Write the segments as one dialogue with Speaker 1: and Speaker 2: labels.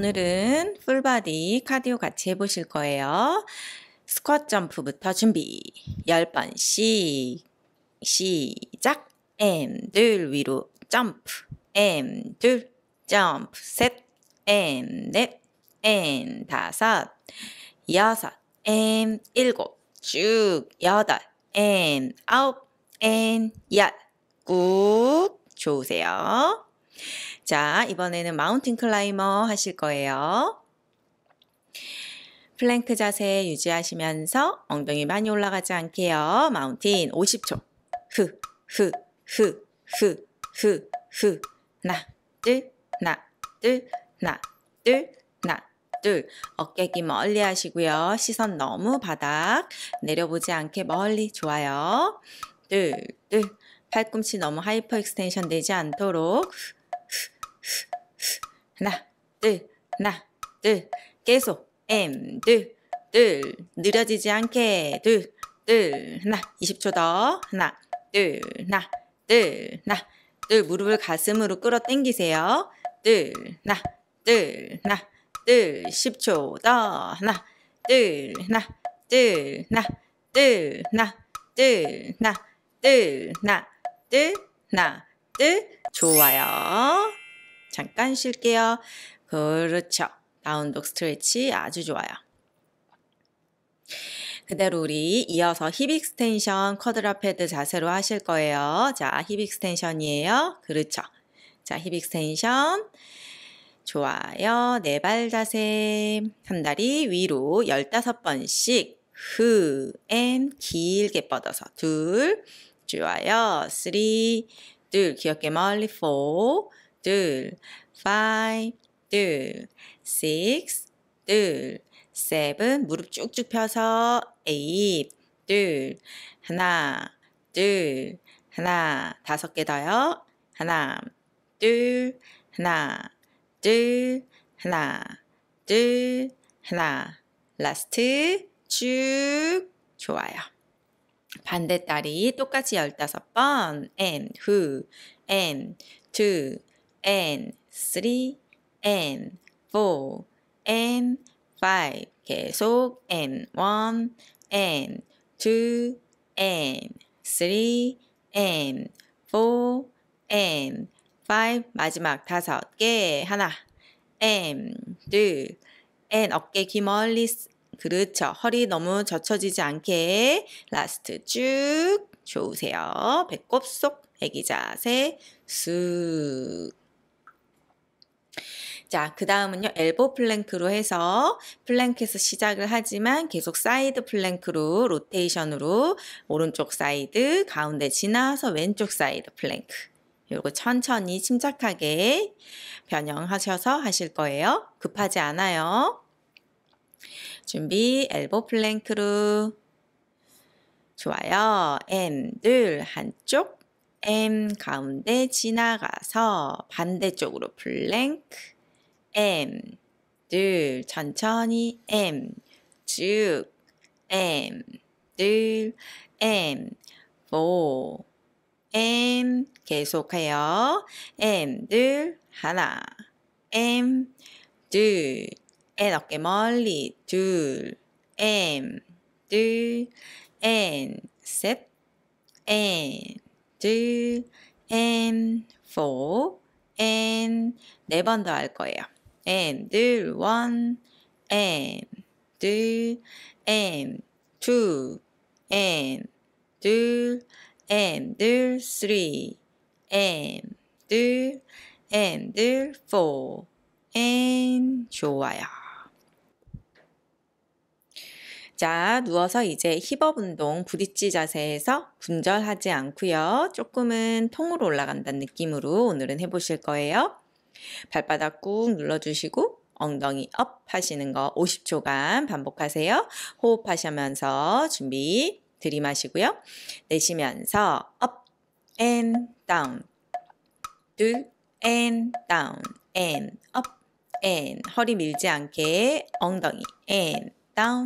Speaker 1: 오늘은 풀바디 카디오 같이 해보실 거예요. 스쿼트 점프부터 준비. 10번씩. 시작. M, 둘, 위로 점프. M, 둘, 점프. 셋. M, 넷. M, 다섯. 여섯. M, 일곱. 쭉. 여덟. M, 아홉. M, 열. 꾹. 좋으세요. 자, 이번에는 마운틴 클라이머 하실 거예요. 플랭크 자세 유지하시면서 엉덩이 많이 올라가지 않게요. 마운틴 50초. 흐, 흐, 흐, 흐, 흐, 흐. 나, 둘, 나, 둘, 나, 둘, 나, 둘. 어깨기 멀리 하시고요. 시선 너무 바닥. 내려보지 않게 멀리. 좋아요. 둘, 둘. 팔꿈치 너무 하이퍼 익스텐션 되지 않도록. 하나, 둘, 하나, 둘. 계속 엠, 둘, 둘. 느려지지 않게 둘, 둘. 하나, 20초 더. 하나, 둘, 하나, 둘, 하나, 둘. 무릎을 가슴으로 끌어 당기세요. 둘, 하나, 둘, 하나, 둘. 10초 더. 하나, 둘, 하나, 둘, 하나, 둘, 하나, 둘, 하나, 둘, 하나, 둘, 하나, 둘. 좋아요. 잠깐 쉴게요. 그렇죠. 다운독 스트레치 아주 좋아요. 그대로 우리 이어서 힙 익스텐션 쿼드라 패드 자세로 하실 거예요. 자, 힙 익스텐션이에요. 그렇죠. 자, 힙 익스텐션. 좋아요. 네 발 자세. 한 다리 위로 15번씩. 후, 앤, 길게 뻗어서. 둘, 좋아요. 쓰리, 둘, 귀엽게 멀리, 포. 둘, five, 들, six, 들, seven, 무릎 쭉쭉 펴서 eight, 들, 하나, 둘, 하나, 다섯 개 더요. 하나, 둘, 하나, 둘, 하나, 둘, 하나. 라스트 쭉 좋아요. 반대 다리 똑같이 15번 and who and to and, three and, four and, five 계속 and, one and, two and, three and, four and, five 마지막 다섯 개 하나 and, two and 어깨 기 멀리 그렇죠. 허리 너무 젖혀지지 않게 라스트 쭉 좋으세요. 배꼽 속 애기 자세 쑥 자, 그 다음은요, 엘보 플랭크로 해서 플랭크에서 시작을 하지만 계속 사이드 플랭크로 로테이션으로 오른쪽 사이드, 가운데 지나서 왼쪽 사이드 플랭크. 요거 천천히 침착하게 변형하셔서 하실 거예요. 급하지 않아요. 준비, 엘보 플랭크로. 좋아요. 앤, 둘, 한쪽. M 가운데 지나가서 반대쪽으로 블랭크 M 늘 천천히 M 쭉 M 늘 M 4 M 계속해요. M 늘 하나 M 둘 N 어깨 멀리 둘 M 둘 N 셋 N do and for and 네 번 더 할 거예요. and do one and do and two and do and do three and do and do four and 좋아요. 자, 누워서 이제 힙업 운동 부딪지 자세에서 분절하지 않고요. 조금은 통으로 올라간다는 느낌으로 오늘은 해보실 거예요. 발바닥 꾹 눌러주시고 엉덩이 업 하시는 거 50초간 반복하세요. 호흡하시면서 준비 들이마시고요. 내쉬면서 업, 앤, 다운, 둘, 앤, 다운, 앤, 업, 앤. 허리 밀지 않게 엉덩이 앤, down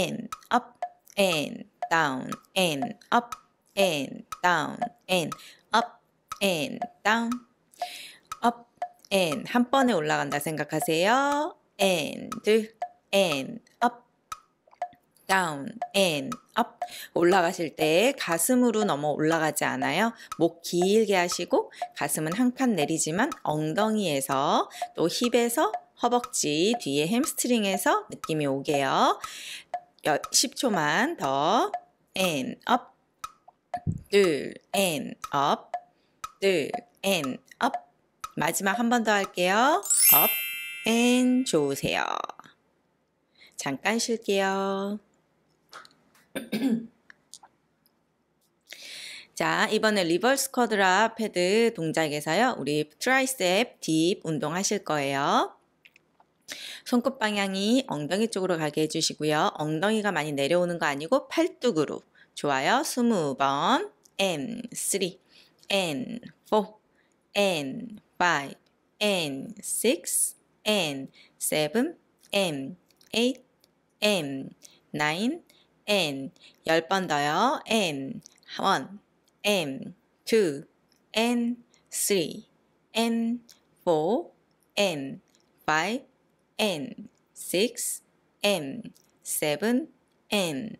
Speaker 1: and up and down and up and down and up and down up and 한 번에 올라간다 생각하세요. and and up down and up 올라가실 때 가슴으로 넘어 올라가지 않아요. 목 길게 하시고 가슴은 한 칸 내리지만 엉덩이에서 또 힙에서 허벅지 뒤에 햄스트링에서 느낌이 오게요. 10초만 더 and up 둘 and up 둘 and up 마지막 한 번 더 할게요. up and 좋으세요. 잠깐 쉴게요. 자, 이번에 리버스 쿼드라 패드 동작에서요. 우리 트라이셉 딥 운동하실 거예요. 손끝 방향이 엉덩이 쪽으로 가게 해주시고요. 엉덩이가 많이 내려오는 거 아니고 팔뚝으로. 좋아요. 20번. a n 3, n 4, n 5, n 6, n 7, n 8, n 9, n d 10번 더요. n 1, a n 2, n 3, n 4, n 5, n, 6, m, 7, m,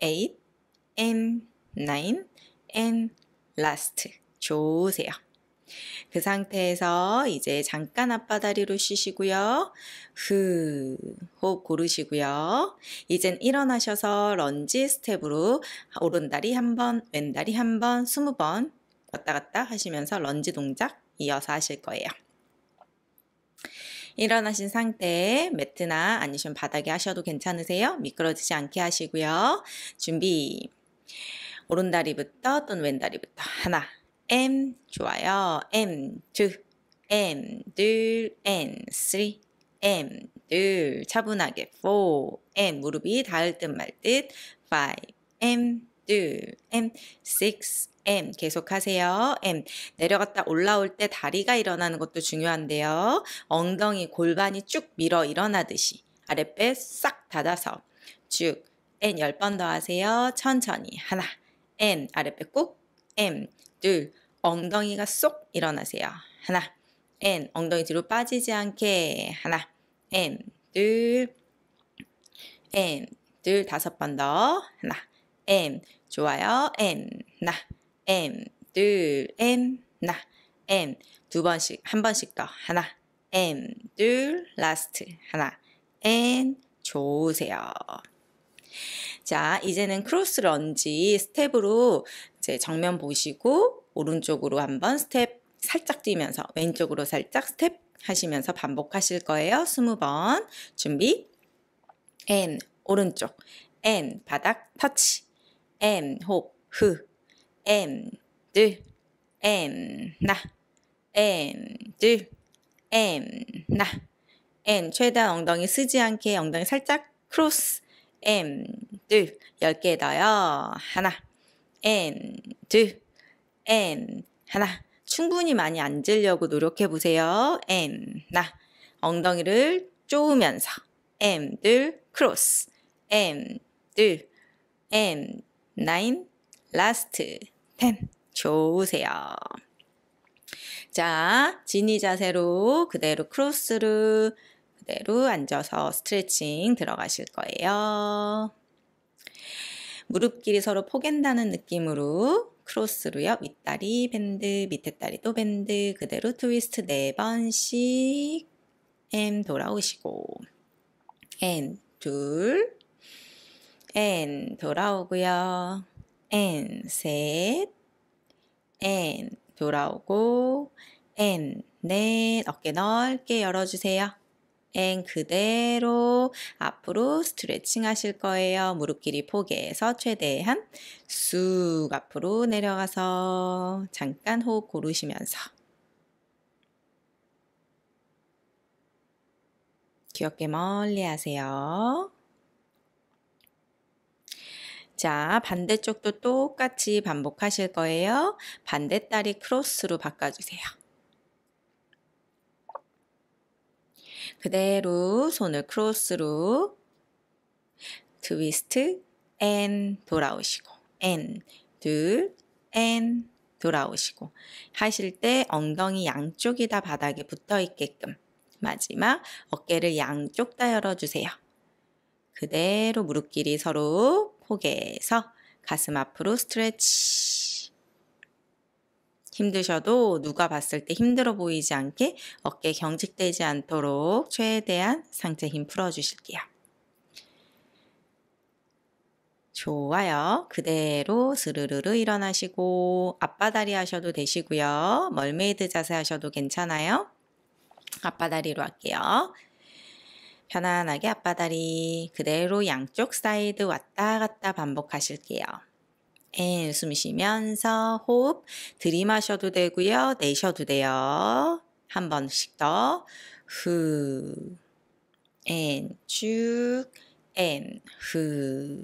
Speaker 1: 8, m, 9, m, last. 좋으세요. 그 상태에서 이제 잠깐 앞바다리로 쉬시고요. 후, 호흡 고르시고요. 이젠 일어나셔서 런지 스텝으로 오른다리 한 번, 왼다리 한 번, 스무 번 왔다 갔다 하시면서 런지 동작 이어서 하실 거예요. 일어나신 상태에 매트나 아니면 바닥에 하셔도 괜찮으세요. 미끄러지지 않게 하시고요. 준비. 오른다리부터 또는 왼다리부터 하나, M 좋아요. M 둘, M 둘, M 쓰리, M 둘 차분하게 4, M 무릎이 닿을 듯 말 듯 5, M 둘, M 6, M 계속하세요. M 내려갔다 올라올 때 다리가 일어나는 것도 중요한데요. 엉덩이 골반이 쭉 밀어 일어나듯이 아랫배 싹 닫아서 쭉 N 10번 더 하세요. 천천히 하나 M 아랫배 꾹 M 둘 엉덩이가 쏙 일어나세요. 하나 N 엉덩이 뒤로 빠지지 않게 하나 M 둘 M 둘 다섯 번 더 하나 M 좋아요 M 나 M, 둘, M, 나, M 두 번씩 한 번씩 더 하나, M, 둘, 라스트 하나, N 좋으세요. 자, 이제는 크로스 런지 스텝으로 이제 정면 보시고 오른쪽으로 한 번 스텝 살짝 뛰면서 왼쪽으로 살짝 스텝 하시면서 반복하실 거예요. 스무 번 준비. N 오른쪽. N 바닥 터치. M 호흡 흐. 엠들 엠나 엠들 엠나 엔 최대한 엉덩이 쓰지 않게 엉덩이 살짝 크로스 엠들 10개 더요 하나 엠들 엠 하나 충분히 많이 앉으려고 노력해 보세요 엠나 엉덩이를 쪼으면서 엠들 크로스 엠들 엠 나인 라스트 10 좋으세요. 자, 지니 자세로 그대로 크로스로 그대로 앉아서 스트레칭 들어가실 거예요. 무릎끼리 서로 포갠다는 느낌으로 크로스로요. 윗다리 밴드, 밑에 다리 또 밴드, 그대로 트위스트 4번씩 앤 돌아오시고 앤 둘, 앤 돌아오고요. n 셋, n 돌아오고 n 넷 어깨 넓게 열어주세요. n 그대로 앞으로 스트레칭 하실 거예요. 무릎 끼리 포개에서 최대한 쑥 앞으로 내려가서 잠깐 호흡 고르시면서 귀엽게 멀리 하세요. 자, 반대쪽도 똑같이 반복하실 거예요. 반대다리 크로스로 바꿔주세요. 그대로 손을 크로스로 트위스트 앤 돌아오시고 앤 둘, 앤 돌아오시고 하실 때 엉덩이 양쪽이 다 바닥에 붙어 있게끔 마지막 어깨를 양쪽 다 열어주세요. 그대로 무릎끼리 서로 호개에서 가슴 앞으로 스트레치. 힘드셔도 누가 봤을 때 힘들어 보이지 않게 어깨 경직되지 않도록 최대한 상체 힘 풀어주실게요. 좋아요. 그대로 스르르르 일어나시고 앞바다리 하셔도 되시고요. 멀메이드 자세 하셔도 괜찮아요. 앞바다리로 할게요. 편안하게 앞바다리 그대로 양쪽 사이드 왔다 갔다 반복하실게요. 앤숨 예, 쉬면서 호흡 들이마셔도 되고요. 내셔도 돼요. 한 번씩 더. 후. 앤 쭉. 앤 후.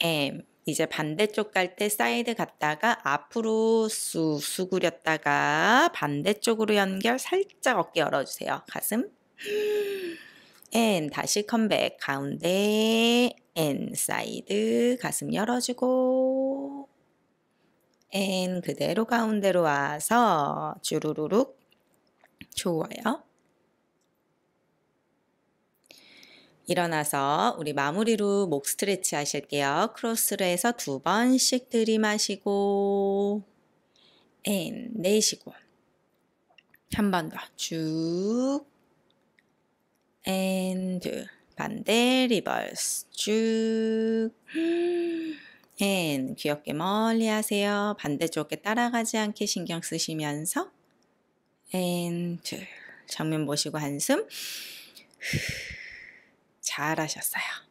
Speaker 1: 앤 이제 반대쪽 갈 때 사이드 갔다가 앞으로 쑥수그렸다가 반대쪽으로 연결 살짝 어깨 열어주세요. 가슴. and 다시 컴백 가운데 and 사이드 가슴 열어주고 and 그대로 가운데로 와서 주르르륵 좋아요. 일어나서 우리 마무리로 목 스트레치 하실게요. 크로스를 해서 두 번씩 들이마시고 and 내쉬고 한 번 더쭉 and a 드 반대 리버스 쭉 a n 귀엽게 멀리 하세요. 반대쪽에 따라가지 않게 신경 쓰시면서 a 드 정면 보시고 한숨 잘하셨어요.